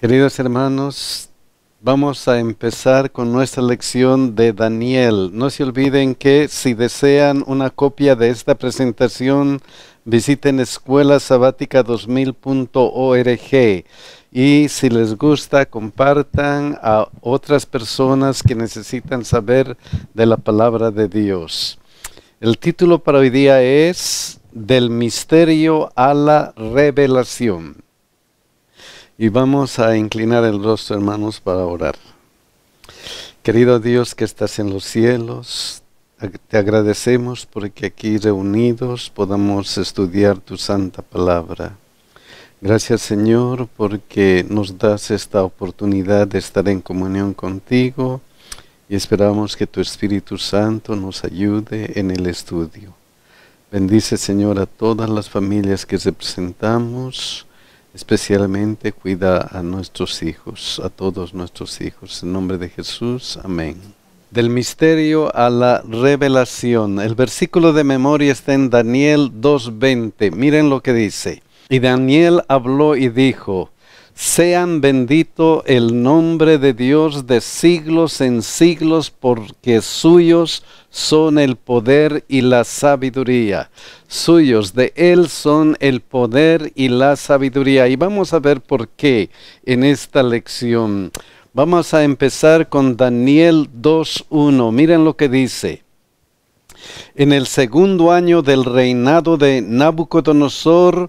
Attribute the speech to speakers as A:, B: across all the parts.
A: Queridos hermanos, vamos a empezar con nuestra lección de Daniel. No se olviden que si desean una copia de esta presentación, visiten escuelasabática 2000org y si les gusta, compartan a otras personas que necesitan saber de la palabra de Dios. El título para hoy día es Del misterio a la revelación. Y vamos a inclinar el rostro, hermanos, para orar. Querido Dios que estás en los cielos, te agradecemos porque aquí reunidos podamos estudiar tu santa palabra. Gracias Señor porque nos das esta oportunidad de estar en comunión contigo y esperamos que tu Espíritu Santo nos ayude en el estudio. Bendice Señor a todas las familias que representamos Especialmente cuida a nuestros hijos, a todos nuestros hijos. En nombre de Jesús, amén. Del misterio a la revelación. El versículo de memoria está en Daniel 2.20. Miren lo que dice. Y Daniel habló y dijo, sean bendito el nombre de Dios de siglos en siglos, porque suyos son el poder y la sabiduría. Suyos de Él son el poder y la sabiduría. Y vamos a ver por qué en esta lección. Vamos a empezar con Daniel 2.1. Miren lo que dice. En el segundo año del reinado de Nabucodonosor,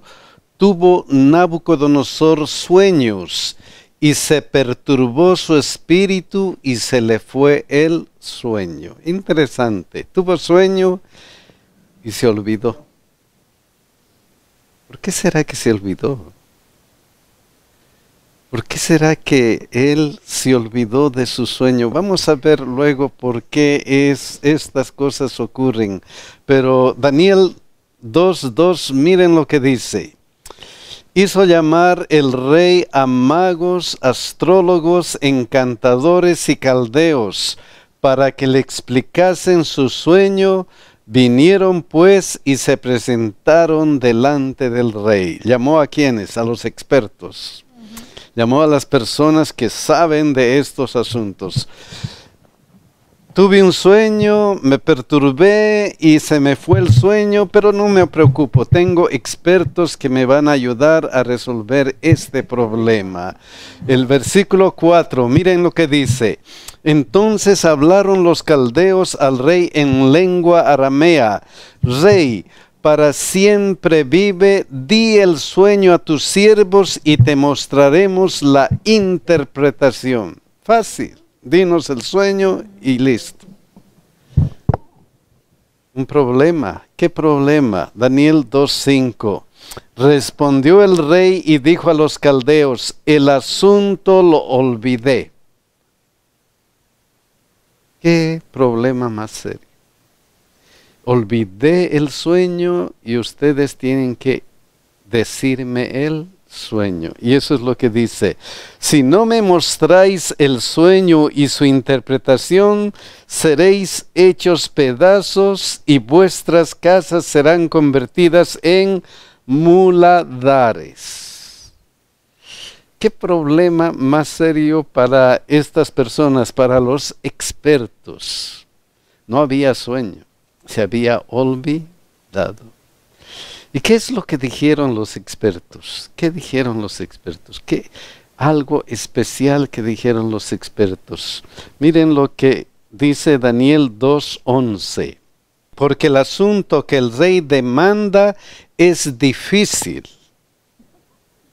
A: tuvo Nabucodonosor sueños, y se perturbó su espíritu y se le fue el sueño. Interesante, tuvo sueño y se olvidó. ¿Por qué será que se olvidó? ¿Por qué será que él se olvidó de su sueño? Vamos a ver luego por qué es, estas cosas ocurren. Pero Daniel 2.2, miren lo que dice hizo llamar el rey a magos, astrólogos, encantadores y caldeos, para que le explicasen su sueño. Vinieron pues y se presentaron delante del rey. Llamó a quienes, a los expertos. Llamó a las personas que saben de estos asuntos. Tuve un sueño, me perturbé y se me fue el sueño, pero no me preocupo, tengo expertos que me van a ayudar a resolver este problema. El versículo 4, miren lo que dice. Entonces hablaron los caldeos al rey en lengua aramea, rey, para siempre vive, di el sueño a tus siervos y te mostraremos la interpretación. Fácil dinos el sueño y listo. Un problema, ¿qué problema? Daniel 2.5. Respondió el rey y dijo a los caldeos, el asunto lo olvidé. ¿Qué problema más serio? Olvidé el sueño y ustedes tienen que decirme él sueño. Y eso es lo que dice, si no me mostráis el sueño y su interpretación, seréis hechos pedazos y vuestras casas serán convertidas en muladares. ¿Qué problema más serio para estas personas, para los expertos? No había sueño, se había olvidado. ¿Y qué es lo que dijeron los expertos? ¿Qué dijeron los expertos? ¿Qué algo especial que dijeron los expertos? Miren lo que dice Daniel 2:11. Porque el asunto que el rey demanda es difícil.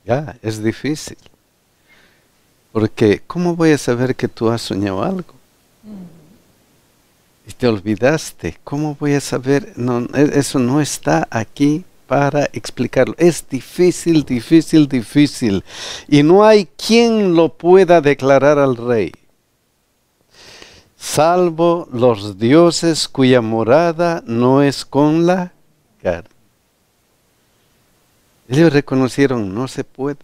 A: Ya, es difícil. Porque ¿cómo voy a saber que tú has soñado algo? y te olvidaste. ¿Cómo voy a saber? No, e, eso no está aquí para explicarlo. Es difícil, difícil, difícil. Y no hay quien lo pueda declarar al rey, salvo los dioses cuya morada no es con la carne. Ellos reconocieron, no se puede.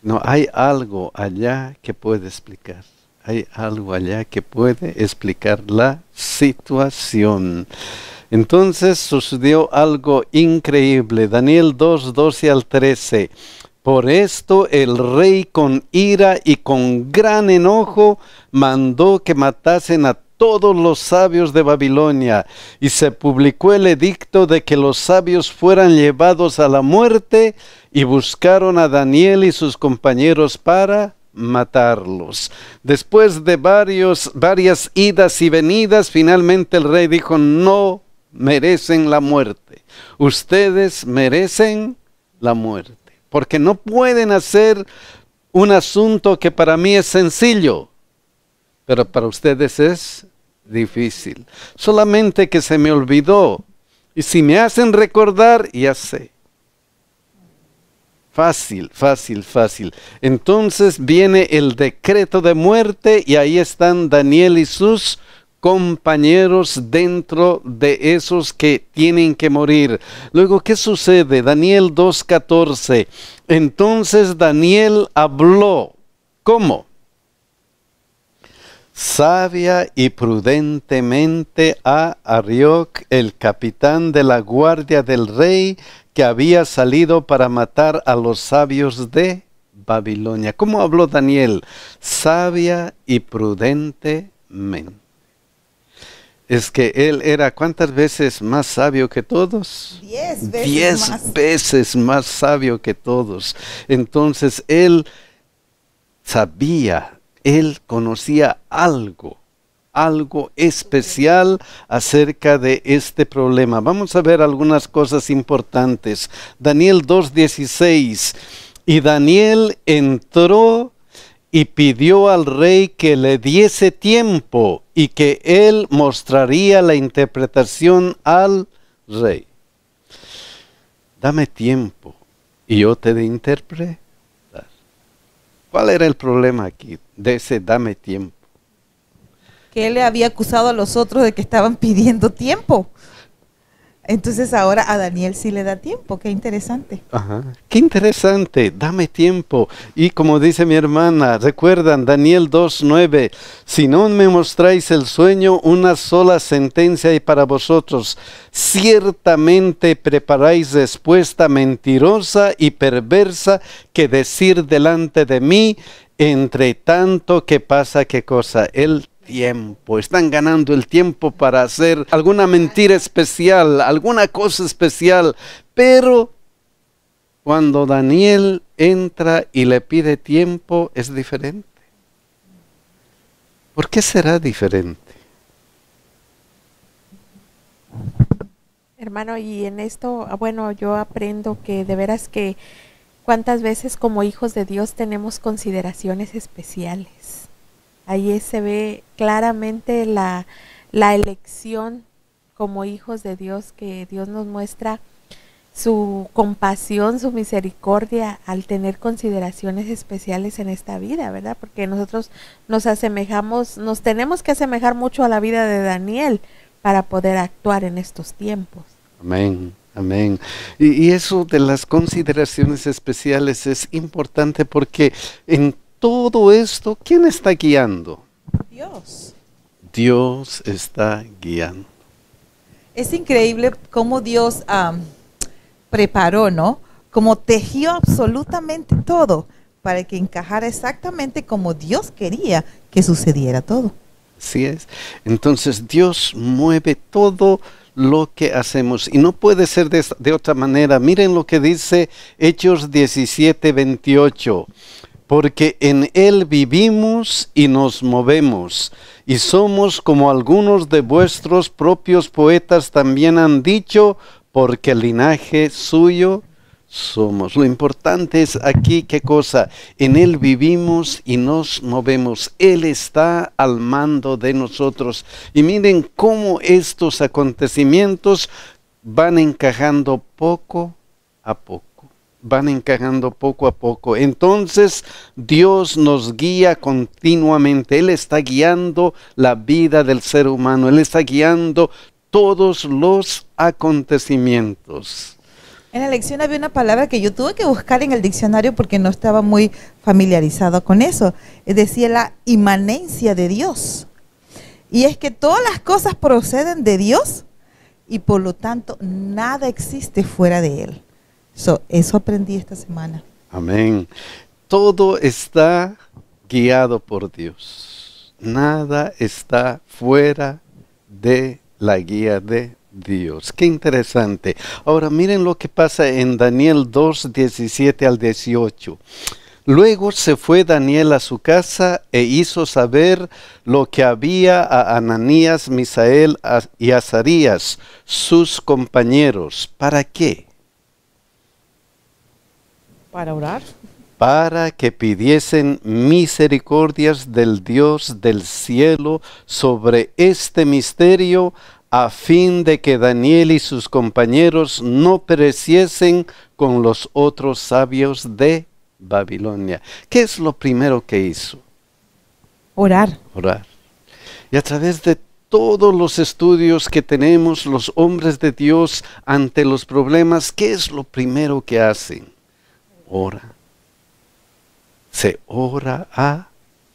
A: No hay algo allá que pueda explicar hay algo allá que puede explicar la situación. Entonces sucedió algo increíble. Daniel 2, 12 al 13. Por esto el rey con ira y con gran enojo mandó que matasen a todos los sabios de Babilonia, y se publicó el edicto de que los sabios fueran llevados a la muerte, y buscaron a Daniel y sus compañeros para matarlos. Después de varios, varias idas y venidas, finalmente el rey dijo, no merecen la muerte. Ustedes merecen la muerte. Porque no pueden hacer un asunto que para mí es sencillo, pero para ustedes es difícil. Solamente que se me olvidó. Y si me hacen recordar, ya sé. Fácil, fácil, fácil. Entonces viene el decreto de muerte y ahí están Daniel y sus compañeros dentro de esos que tienen que morir. Luego, ¿qué sucede? Daniel 2.14. Entonces Daniel habló. ¿Cómo? Sabia y prudentemente a Arioc, el capitán de la guardia del rey, que había salido para matar a los sabios de Babilonia. ¿Cómo habló Daniel? Sabia y prudentemente. Es que él era cuántas veces más sabio que todos?
B: Diez veces,
A: veces más sabio que todos. Entonces él sabía, él conocía algo algo especial acerca de este problema. Vamos a ver algunas cosas importantes. Daniel 2.16. Y Daniel entró y pidió al rey que le diese tiempo y que él mostraría la interpretación al rey. Dame tiempo y yo te de interpretar. ¿Cuál era el problema aquí de ese dame tiempo?
B: que él le había acusado a los otros de que estaban pidiendo tiempo. Entonces ahora a Daniel sí le da tiempo, qué interesante.
A: Ajá. Qué interesante, dame tiempo. Y como dice mi hermana, recuerdan Daniel 2.9, si no me mostráis el sueño, una sola sentencia hay para vosotros. Ciertamente preparáis respuesta mentirosa y perversa que decir delante de mí, entre tanto que pasa qué cosa. Él tiempo, están ganando el tiempo para hacer alguna mentira especial, alguna cosa especial, pero cuando Daniel entra y le pide tiempo es diferente. ¿Por qué será diferente?
B: Hermano, y en esto, ah, bueno, yo aprendo que de veras que cuántas veces como hijos de Dios tenemos consideraciones especiales ahí se ve claramente la, la elección como hijos de Dios, que Dios nos muestra su compasión, su misericordia al tener consideraciones especiales en esta vida, ¿verdad? Porque nosotros nos asemejamos, nos tenemos que asemejar mucho a la vida de Daniel para poder actuar en estos tiempos.
A: Amén. Amén. y, eso de las consideraciones especiales es importante porque en todo esto, ¿quién está guiando?
B: Dios.
A: Dios está guiando.
B: Es increíble cómo Dios preparó, ¿no? Como tejió absolutamente todo para que encajara exactamente como Dios quería que sucediera todo. Así es.
A: Entonces Dios mueve todo lo que hacemos. Y no puede ser de, de, otra manera. Miren lo que dice Hechos 17, 28 porque en Él vivimos y nos movemos, y somos como algunos de vuestros propios poetas también han dicho, porque el linaje suyo somos. Lo importante es aquí qué cosa. En Él vivimos y nos movemos. Él está al mando de nosotros. Y miren cómo estos acontecimientos van encajando poco a poco van encajando poco a poco. Entonces Dios nos guía continuamente. Él está guiando la vida del ser humano. Él está guiando todos los acontecimientos.
B: En la lección había una palabra que yo tuve que buscar en el diccionario porque no estaba muy familiarizado con eso. Eh, decía la inmanencia de Dios. Y es que todas las cosas proceden de Dios y por lo tanto nada existe fuera de Él eso aprendí esta semana.
A: Amén. Todo está guiado por Dios. Nada está fuera de la guía de Dios. Qué interesante. Ahora miren lo que pasa en Daniel 2, 17 al 18. Luego se fue Daniel a su casa e hizo saber lo que había a Ananías, Misael y Azarías, sus compañeros.
B: ¿Para qué? Para orar.
A: Para que pidiesen misericordias del Dios del cielo sobre este misterio, a fin de que Daniel y sus compañeros no pereciesen con los otros sabios de Babilonia. ¿Qué es lo primero que hizo? Orar. Orar. Y a través de todos los estudios que tenemos los hombres de Dios ante los problemas, ¿qué es lo primero que hacen? ora. Se ora a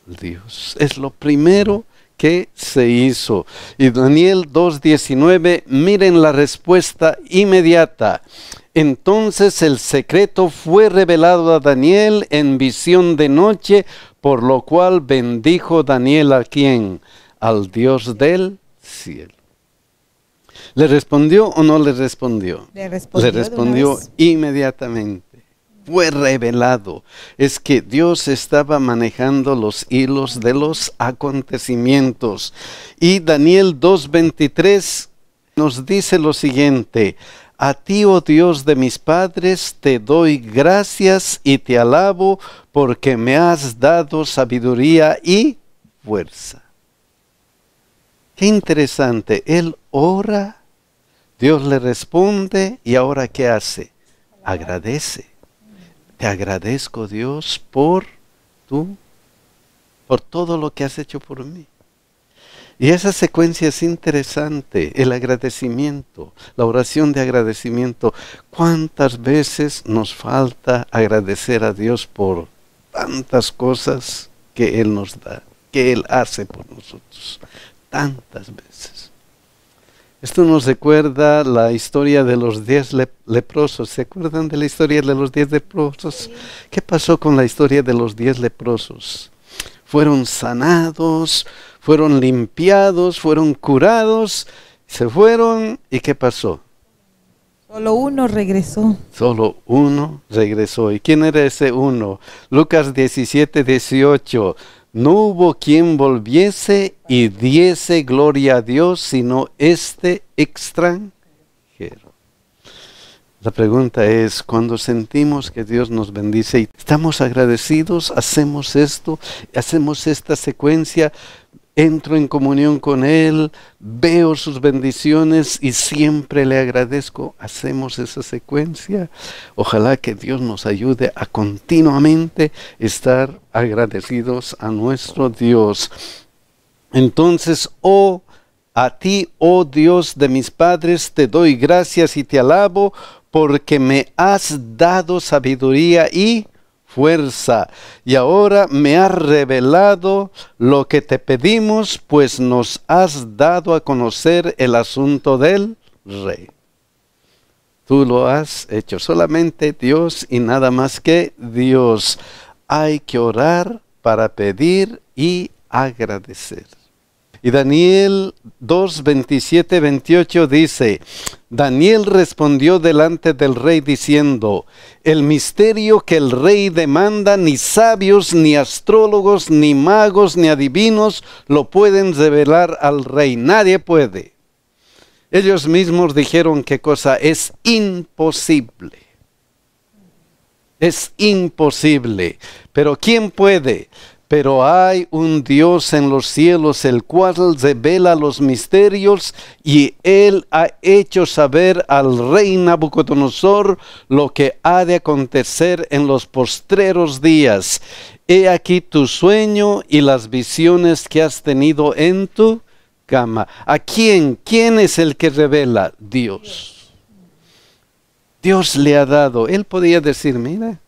A: Dios. Es lo primero que se hizo. Y Daniel 2.19, miren la respuesta inmediata. Entonces el secreto fue revelado a Daniel en visión de noche, por lo cual bendijo Daniel a quien? Al Dios del cielo. ¿Le respondió o no le respondió? Le
B: respondió, le respondió
A: inmediatamente fue revelado es que Dios estaba manejando los hilos de los acontecimientos. Y Daniel 2.23 nos dice lo siguiente, a ti, oh Dios de mis padres, te doy gracias y te alabo porque me has dado sabiduría y fuerza. Qué interesante, él ora, Dios le responde y ahora ¿qué hace? Agradece. Te agradezco Dios por tú, por todo lo que has hecho por mí. Y esa secuencia es interesante, el agradecimiento, la oración de agradecimiento. ¿Cuántas veces nos falta agradecer a Dios por tantas cosas que Él nos da, que Él hace por nosotros? Tantas veces. Esto nos recuerda la historia de los diez leprosos. ¿Se acuerdan de la historia de los diez leprosos? ¿Qué pasó con la historia de los diez leprosos? Fueron sanados, fueron limpiados, fueron curados, se fueron y ¿qué pasó?
B: Solo uno regresó.
A: Solo uno regresó. ¿Y quién era ese uno? Lucas 17, 18 no hubo quien volviese y diese gloria a Dios sino este extranjero. La pregunta es, cuando sentimos que Dios nos bendice y estamos agradecidos, hacemos esto, hacemos esta secuencia entro en comunión con Él, veo sus bendiciones y siempre le agradezco. Hacemos esa secuencia. Ojalá que Dios nos ayude a continuamente estar agradecidos a nuestro Dios. Entonces, oh, a ti, oh Dios de mis padres, te doy gracias y te alabo porque me has dado sabiduría y fuerza. Y ahora me has revelado lo que te pedimos, pues nos has dado a conocer el asunto del rey. Tú lo has hecho solamente Dios y nada más que Dios. Hay que orar para pedir y agradecer. Y Daniel 2, 27, 28 dice, Daniel respondió delante del rey diciendo, el misterio que el rey demanda ni sabios, ni astrólogos, ni magos, ni adivinos lo pueden revelar al rey, nadie puede. Ellos mismos dijeron qué cosa es imposible. Es imposible. Pero ¿quién puede? pero hay un Dios en los cielos el cual revela los misterios y él ha hecho saber al rey Nabucodonosor lo que ha de acontecer en los postreros días. He aquí tu sueño y las visiones que has tenido en tu cama. ¿A quién? ¿Quién es el que revela? Dios. Dios le ha dado. Él podía decir, mira,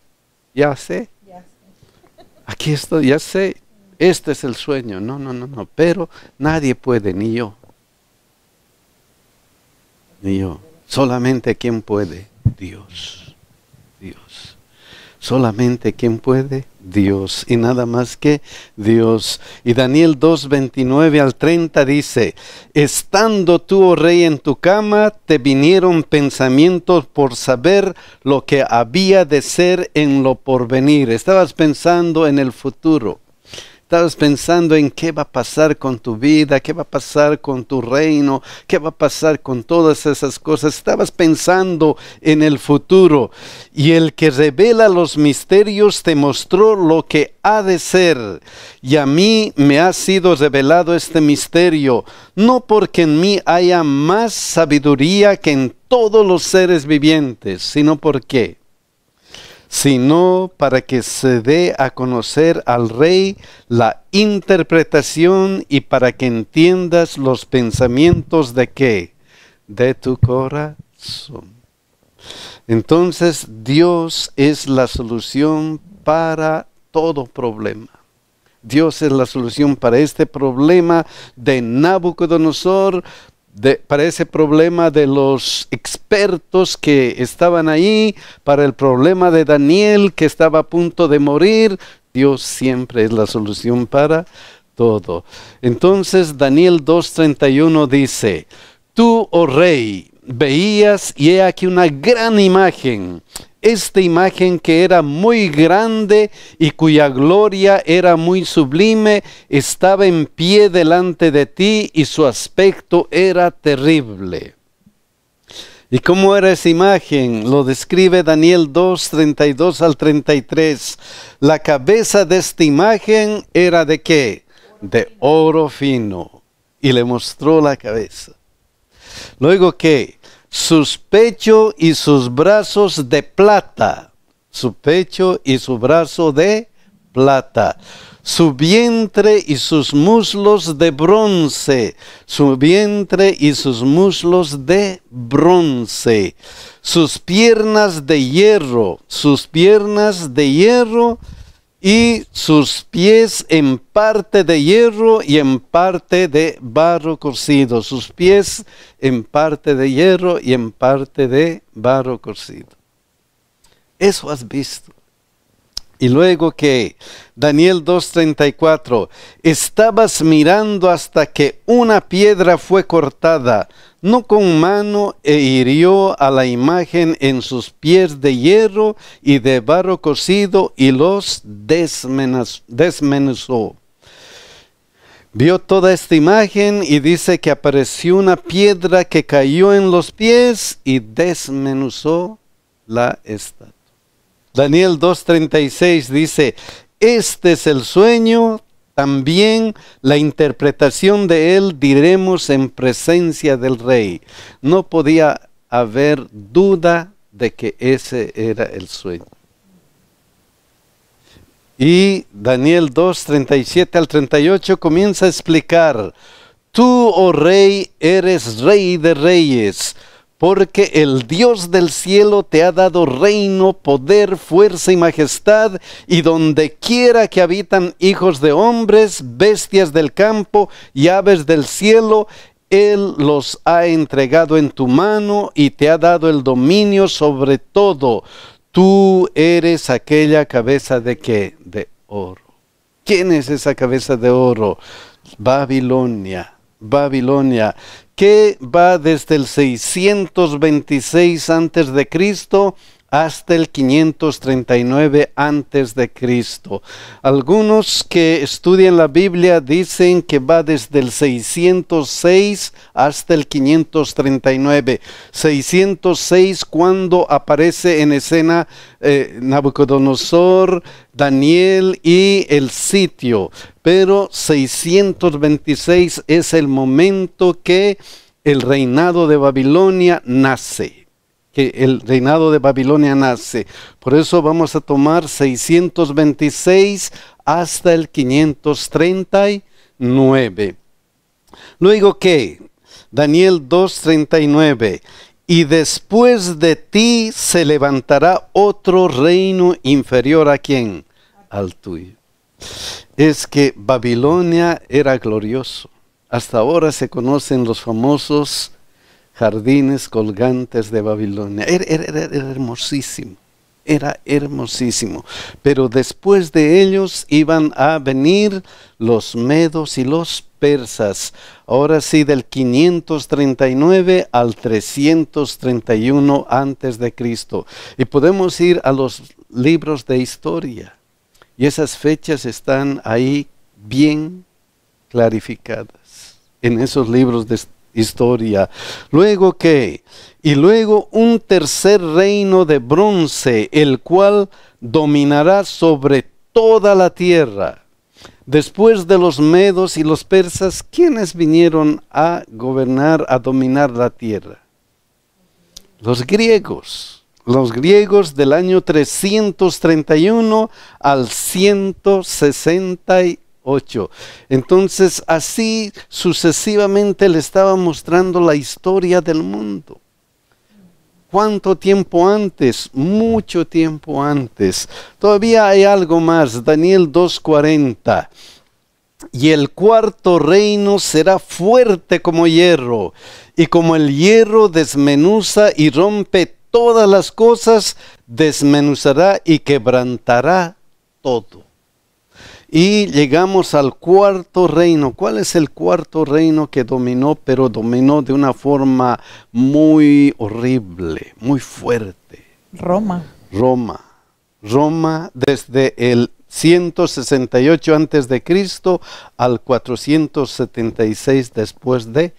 A: ya sé, aquí estoy, ya sé, este es el sueño. No, no, no, no, pero nadie puede, ni yo. Ni yo. Solamente quien puede, Dios. Solamente quien puede, Dios. Y nada más que Dios. Y Daniel 2, 29 al 30 dice, estando tú, oh rey, en tu cama, te vinieron pensamientos por saber lo que había de ser en lo porvenir. Estabas pensando en el futuro. Estabas pensando en qué va a pasar con tu vida, qué va a pasar con tu reino, qué va a pasar con todas esas cosas. Estabas pensando en el futuro. Y el que revela los misterios te mostró lo que ha de ser. Y a mí me ha sido revelado este misterio, no porque en mí haya más sabiduría que en todos los seres vivientes, sino porque sino para que se dé a conocer al Rey la interpretación y para que entiendas los pensamientos de qué? De tu corazón. Entonces Dios es la solución para todo problema. Dios es la solución para este problema de Nabucodonosor, para ese problema de los expertos que estaban ahí, para el problema de Daniel que estaba a punto de morir. Dios siempre es la solución para todo. Entonces Daniel 2.31 dice, tú, oh rey, veías y he aquí una gran imagen esta imagen que era muy grande y cuya gloria era muy sublime, estaba en pie delante de ti y su aspecto era terrible. ¿Y cómo era esa imagen? Lo describe Daniel 2, 32 al 33. La cabeza de esta imagen era de qué? De oro fino. Y le mostró la cabeza. Luego, ¿qué? sus pecho y sus brazos de plata, su pecho y su brazo de plata, su vientre y sus muslos de bronce, su vientre y sus muslos de bronce, sus piernas de hierro, sus piernas de hierro, y sus pies en parte de hierro y en parte de barro cocido. Sus pies en parte de hierro y en parte de barro cocido. Eso has visto. Y luego que Daniel 2.34, estabas mirando hasta que una piedra fue cortada no con mano, e hirió a la imagen en sus pies de hierro y de barro cocido, y los desmenuzó. Vio toda esta imagen y dice que apareció una piedra que cayó en los pies y desmenuzó la estatua. Daniel 2.36 dice, este es el sueño también la interpretación de él diremos en presencia del rey. No podía haber duda de que ese era el sueño. Y Daniel 2, al 38 comienza a explicar, tú, oh rey, eres rey de reyes porque el Dios del cielo te ha dado reino, poder, fuerza y majestad, y donde quiera que habitan hijos de hombres, bestias del campo y aves del cielo, Él los ha entregado en tu mano y te ha dado el dominio sobre todo. Tú eres aquella cabeza de qué? De oro. ¿Quién es esa cabeza de oro? Babilonia. Babilonia que va desde el 626 antes de Cristo hasta el 539 antes de Cristo. Algunos que estudian la Biblia dicen que va desde el 606 hasta el 539. 606 cuando aparece en escena eh, Nabucodonosor, Daniel y el sitio. Pero 626 es el momento que el reinado de Babilonia nace que el reinado de Babilonia nace. Por eso vamos a tomar 626 hasta el 539. Luego que Daniel 2:39 y después de ti se levantará otro reino inferior a quién? Al tuyo. Es que Babilonia era glorioso. Hasta ahora se conocen los famosos jardines colgantes de Babilonia. Era, hermosísimo, era hermosísimo. Pero después de ellos iban a venir los medos y los persas. Ahora sí, del 539 al 331 antes de Cristo. Y podemos ir a los libros de historia. Y esas fechas están ahí bien clarificadas en esos libros de historia historia. Luego qué? Y luego un tercer reino de bronce, el cual dominará sobre toda la tierra. Después de los medos y los persas, ¿quiénes vinieron a gobernar, a dominar la tierra? Los griegos. Los griegos del año 331 al 161. 8. Entonces así sucesivamente le estaba mostrando la historia del mundo. ¿Cuánto tiempo antes? Mucho tiempo antes. Todavía hay algo más. Daniel 2.40. Y el cuarto reino será fuerte como hierro, y como el hierro desmenuza y rompe todas las cosas, desmenuzará y quebrantará todo. Y llegamos al cuarto reino. ¿Cuál es el cuarto reino que dominó? Pero dominó de una forma muy horrible, muy fuerte. Roma. Roma. Roma desde el 168 antes de Cristo al 476 después de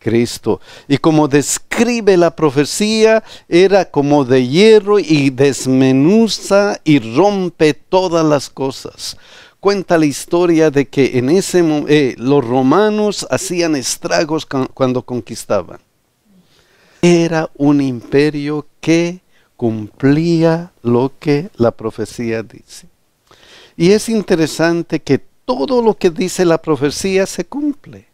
A: Cristo. Y como describe la profecía, era como de hierro y desmenuza y rompe todas las cosas cuenta la historia de que en ese eh, los romanos hacían estragos cuando conquistaban. Era un imperio que cumplía lo que la profecía dice. Y es interesante que todo lo que dice la profecía se cumple.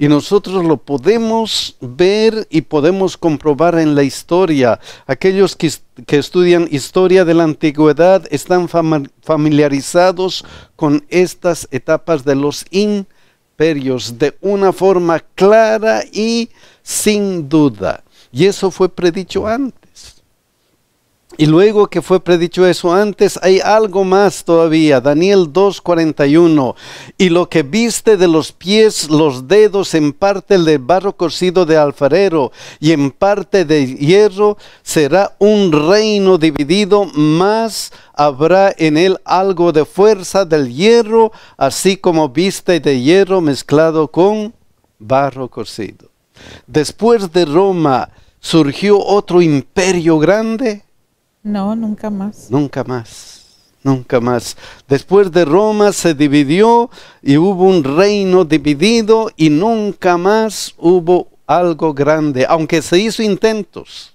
A: Y nosotros lo podemos ver y podemos comprobar en la historia. Aquellos que, que estudian historia de la antigüedad están familiarizados con estas etapas de los imperios de una forma clara y sin duda. Y eso fue predicho antes. Y luego que fue predicho eso antes, hay algo más todavía. Daniel 2.41. Y lo que viste de los pies, los dedos, en parte el de barro cocido de alfarero y en parte de hierro, será un reino dividido, más habrá en él algo de fuerza del hierro, así como viste de hierro mezclado con barro cocido. Después de Roma surgió otro imperio grande
B: no, nunca más.
A: Nunca más. Nunca más. Después de Roma se dividió y hubo un reino dividido y nunca más hubo algo grande, aunque se hizo intentos.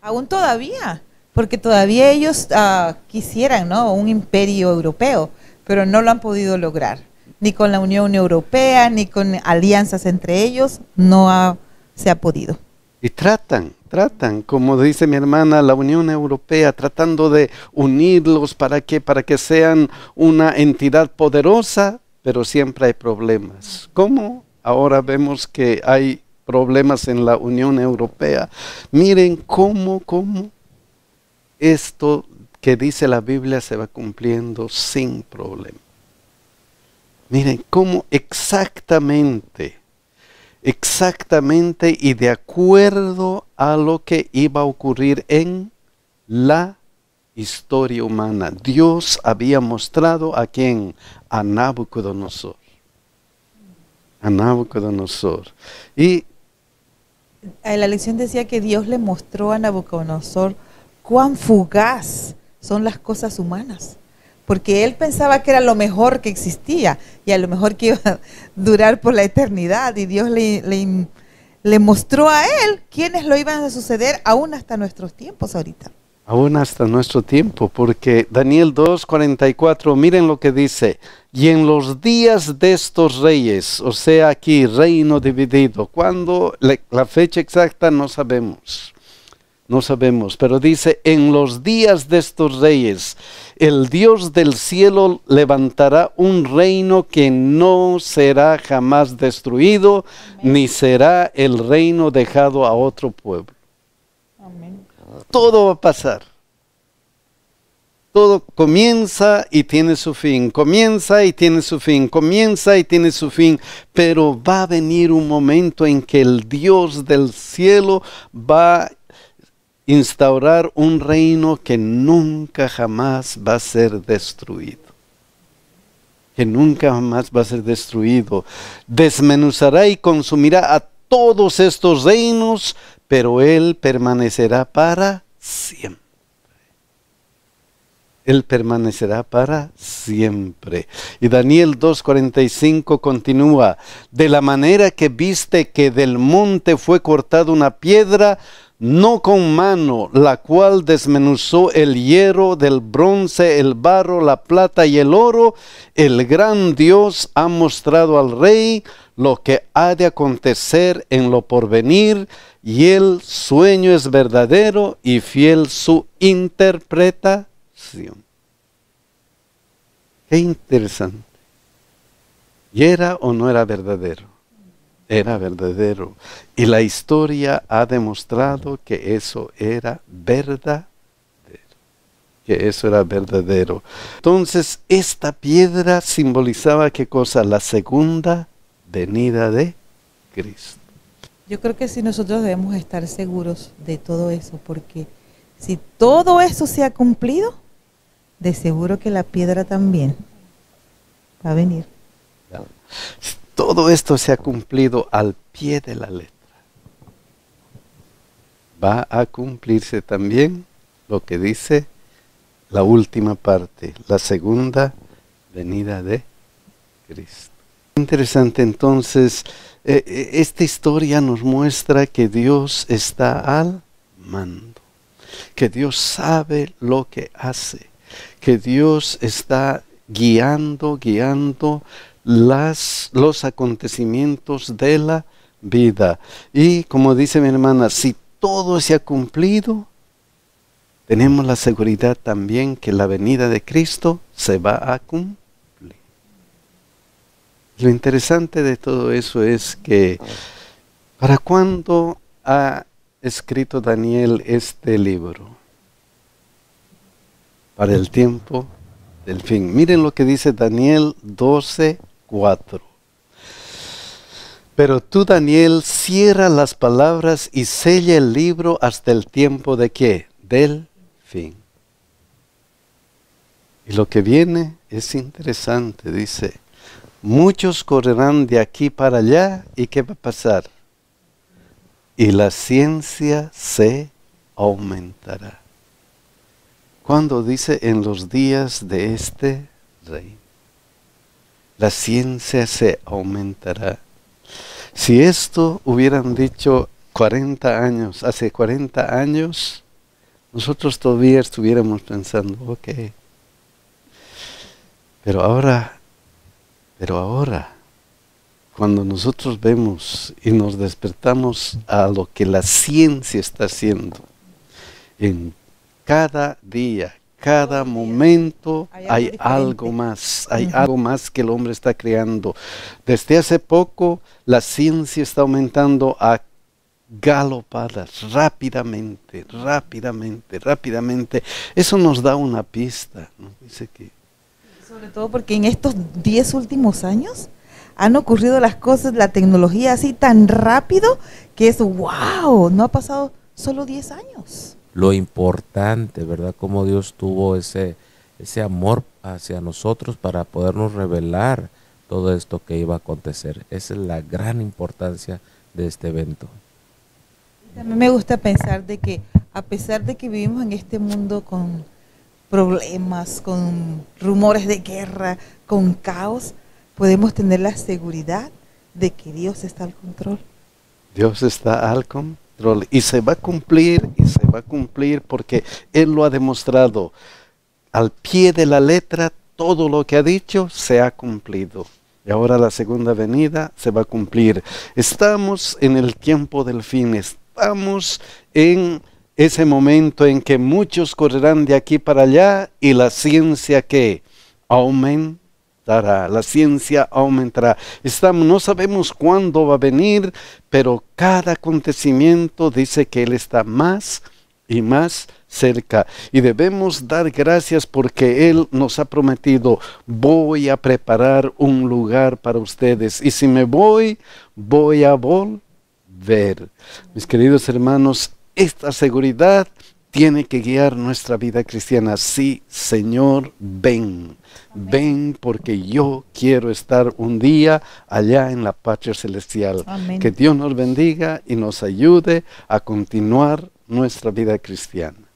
B: Aún todavía, porque todavía ellos ah, quisieran ¿no? un imperio europeo, pero no lo han podido lograr, ni con la Unión Europea, ni con alianzas entre ellos, no se ha podido.
A: Y tratan, tratan, como dice mi hermana, la Unión Europea, tratando de unirlos para que, para que sean una entidad poderosa, pero siempre hay problemas. ¿Cómo? Ahora vemos que hay problemas en la Unión Europea. Miren cómo, cómo esto que dice la Biblia se va cumpliendo sin problema. Miren cómo exactamente exactamente y de acuerdo a lo que iba a ocurrir en la historia humana. Dios había mostrado a quién? A Nabucodonosor. A Nabucodonosor. Y
B: eh, la lección decía que Dios le mostró a Nabucodonosor cuán fugaz son las cosas humanas porque él pensaba que era lo mejor que existía y a lo mejor que iba a durar por la eternidad y Dios le, le, mostró a él quiénes lo iban a suceder aún hasta nuestros tiempos ahorita.
A: Aún hasta nuestro tiempo, porque Daniel 44, miren lo que dice, y en los días de estos reyes, o sea aquí, reino dividido, cuando la fecha exacta no sabemos, no sabemos, pero dice, en los días de estos reyes, el Dios del cielo levantará un reino que no será jamás destruido, ni será el reino dejado a otro pueblo. Todo va a pasar. Todo comienza y tiene su fin, comienza y tiene su fin, comienza y tiene su fin, pero va a venir un momento en que el Dios del cielo va instaurar un reino que nunca jamás va a ser destruido que nunca jamás va a ser destruido. Desmenuzará y consumirá a todos estos reinos, pero Él permanecerá para siempre. Él permanecerá para siempre. Y Daniel 2.45 continúa, de la manera que viste que del monte fue cortada una piedra, no con mano, la cual desmenuzó el hierro, del bronce, el barro, la plata y el oro, el gran Dios ha mostrado al rey lo que ha de acontecer en lo porvenir, y el sueño es verdadero y fiel su interpretación. Qué interesante. ¿Y era o no era verdadero? era verdadero. Y la historia ha demostrado que eso era verdadero. Que eso era verdadero. Entonces, esta piedra simbolizaba qué cosa? La segunda venida de Cristo.
B: Yo creo que si nosotros debemos estar seguros de todo eso, porque si todo eso se ha cumplido, de seguro que la piedra también va a venir.
A: Todo esto se ha cumplido al pie de la letra. Va a cumplirse también lo que dice la última parte, la segunda venida de Cristo. Interesante entonces, eh, eh, esta historia nos muestra que Dios está al mando, que Dios sabe lo que hace, que Dios está guiando, guiando las, los acontecimientos de la vida. Y como dice mi hermana, si todo se ha cumplido, tenemos la seguridad también que la venida de Cristo se va a cumplir. Lo interesante de todo eso es que para cuando ha escrito Daniel este libro? Para el tiempo del fin. Miren lo que dice Daniel 12, 4. Pero tú, Daniel, cierra las palabras y sella el libro hasta el tiempo de qué? Del fin. Y lo que viene es interesante, dice, muchos correrán de aquí para allá y ¿qué va a pasar? Y la ciencia se aumentará. Cuando dice en los días de este reino la ciencia se aumentará. Si esto hubieran dicho 40 años, hace 40 años, nosotros todavía estuviéramos pensando, ok, pero ahora, pero ahora, cuando nosotros vemos y nos despertamos a lo que la ciencia está haciendo, en cada día, cada momento hay algo más, hay algo más que el hombre está creando. Desde hace poco la ciencia está aumentando a galopadas rápidamente, rápidamente, rápidamente. Eso nos da una pista. que...
B: Sobre todo porque en estos diez últimos años han ocurrido las cosas, la tecnología así tan rápido que es wow, no ha pasado solo diez años
A: lo importante, ¿verdad? Cómo Dios tuvo ese, ese amor hacia nosotros
B: para podernos revelar todo esto que iba a acontecer. Esa es la gran importancia de este evento. A mí me gusta pensar de que a pesar de que vivimos en este mundo con problemas, con rumores de guerra, con caos, podemos tener la seguridad de que Dios está al control.
A: Dios está al control y se va a cumplir y se va a cumplir porque Él lo ha demostrado. Al pie de la letra, todo lo que ha dicho se ha cumplido. Y ahora la segunda venida se va a cumplir. Estamos en el tiempo del fin, estamos en ese momento en que muchos correrán de aquí para allá y la ciencia que aumenta la ciencia aumentará. Estamos, no sabemos cuándo va a venir, pero cada acontecimiento dice que Él está más y más cerca. Y debemos dar gracias porque Él nos ha prometido, voy a preparar un lugar para ustedes. Y si me voy, voy a volver. Mis queridos hermanos, esta seguridad tiene que guiar nuestra vida cristiana. Sí, Señor, ven. Ven porque yo quiero estar un día allá en la patria celestial. Que Dios nos bendiga y nos ayude a continuar nuestra vida cristiana.